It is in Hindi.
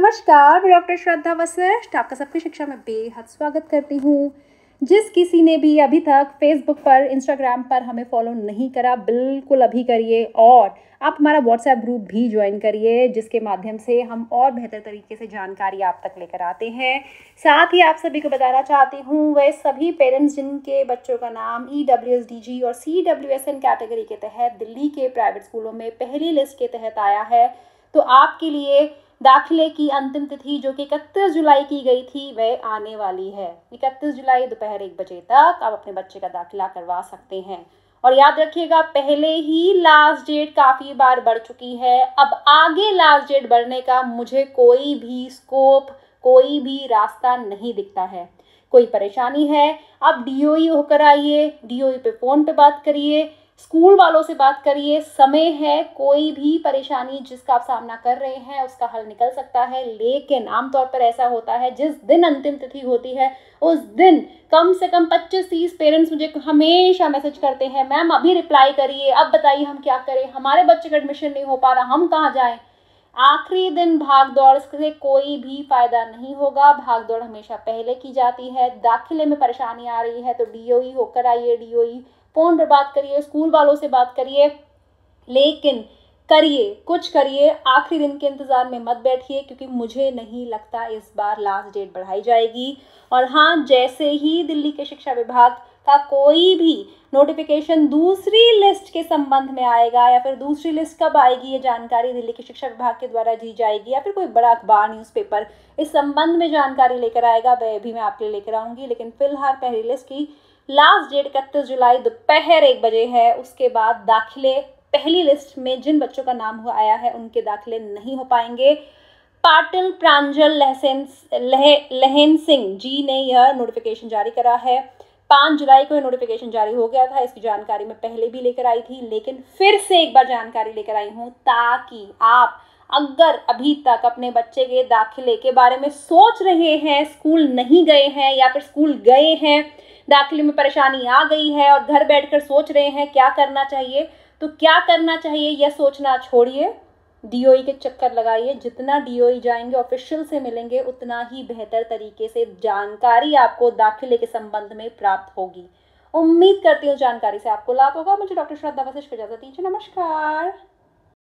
नमस्कार मैं डॉक्टर श्रद्धा वशिष्ठ आपका सबकी शिक्षा में बेहद स्वागत करती हूँ जिस किसी ने भी अभी तक फेसबुक पर इंस्टाग्राम पर हमें फॉलो नहीं करा बिल्कुल अभी करिए और आप हमारा व्हाट्सएप ग्रुप भी ज्वाइन करिए जिसके माध्यम से हम और बेहतर तरीके से जानकारी आप तक लेकर आते हैं साथ ही आप सभी को बताना चाहती हूँ वह सभी पेरेंट्स जिनके बच्चों का नाम E W S D G और C W S N category के तहत दिल्ली के प्राइवेट स्कूलों में पहली लिस्ट के तहत आया है तो आपके लिए दाखिले की अंतिम तिथि जो कि इकतीस जुलाई की गई थी वह आने वाली है इकतीस जुलाई दोपहर एक बजे तक आप अपने बच्चे का दाखिला करवा सकते हैं और याद रखिएगा पहले ही लास्ट डेट काफ़ी बार बढ़ चुकी है अब आगे लास्ट डेट बढ़ने का मुझे कोई भी स्कोप कोई भी रास्ता नहीं दिखता है कोई परेशानी है आप डीओई e होकर आइए डीओई e पे फ़ोन पे बात करिए स्कूल वालों से बात करिए समय है कोई भी परेशानी जिसका आप सामना कर रहे हैं उसका हल निकल सकता है लेकिन आमतौर पर ऐसा होता है जिस दिन अंतिम तिथि होती है उस दिन कम से कम 25-30 पेरेंट्स मुझे हमेशा मैसेज करते हैं मैम अभी रिप्लाई करिए अब बताइए हम क्या करें हमारे बच्चे का एडमिशन नहीं हो पा रहा हम कहाँ जाएँ आखिरी दिन भाग दौड़ से कोई भी फायदा नहीं होगा भाग दौड़ हमेशा पहले की जाती है दाखिले में परेशानी आ रही है तो डीओई e होकर आइए डीओई फ़ोन पर बात करिए स्कूल वालों से बात करिए लेकिन करिए कुछ करिए आखिरी दिन के इंतज़ार में मत बैठिए क्योंकि मुझे नहीं लगता इस बार लास्ट डेट बढ़ाई जाएगी और हाँ जैसे ही दिल्ली के शिक्षा विभाग का कोई भी नोटिफिकेशन दूसरी लिस्ट के संबंध में आएगा या फिर दूसरी लिस्ट कब आएगी ये जानकारी दिल्ली के शिक्षा विभाग के द्वारा दी जाएगी या फिर कोई बड़ा अखबार न्यूज़पेपर इस संबंध में जानकारी लेकर आएगा वह भी मैं आपके लिए लेकर आऊँगी लेकिन फिलहाल पहली लिस्ट की लास्ट डेट इकतीस जुलाई दोपहर एक बजे है उसके बाद दाखिले पहली लिस्ट में जिन बच्चों का नाम हुआ आया है उनके दाखिले नहीं हो पाएंगे पाटिल प्रांजल लहसेन लह, लहन सिंह जी ने यह नोटिफिकेशन जारी करा है पाँच जुलाई को यह नोटिफिकेशन जारी हो गया था इसकी जानकारी मैं पहले भी लेकर आई थी लेकिन फिर से एक बार जानकारी लेकर आई हूँ ताकि आप अगर अभी तक अपने बच्चे के दाखिले के बारे में सोच रहे हैं स्कूल नहीं गए हैं या फिर स्कूल गए हैं दाखिले में परेशानी आ गई है और घर बैठकर सोच रहे हैं क्या करना चाहिए तो क्या करना चाहिए यह सोचना छोड़िए डीओई e के चक्कर लगाइए जितना डीओई e जाएंगे ऑफिशियल से मिलेंगे उतना ही बेहतर तरीके से जानकारी आपको दाखिले के संबंध में प्राप्त होगी उम्मीद करती हूँ जानकारी से आपको लाभ होगा मुझे डॉक्टर श्रद्धा वशिष्ठ इजाजत दीजिए नमस्कार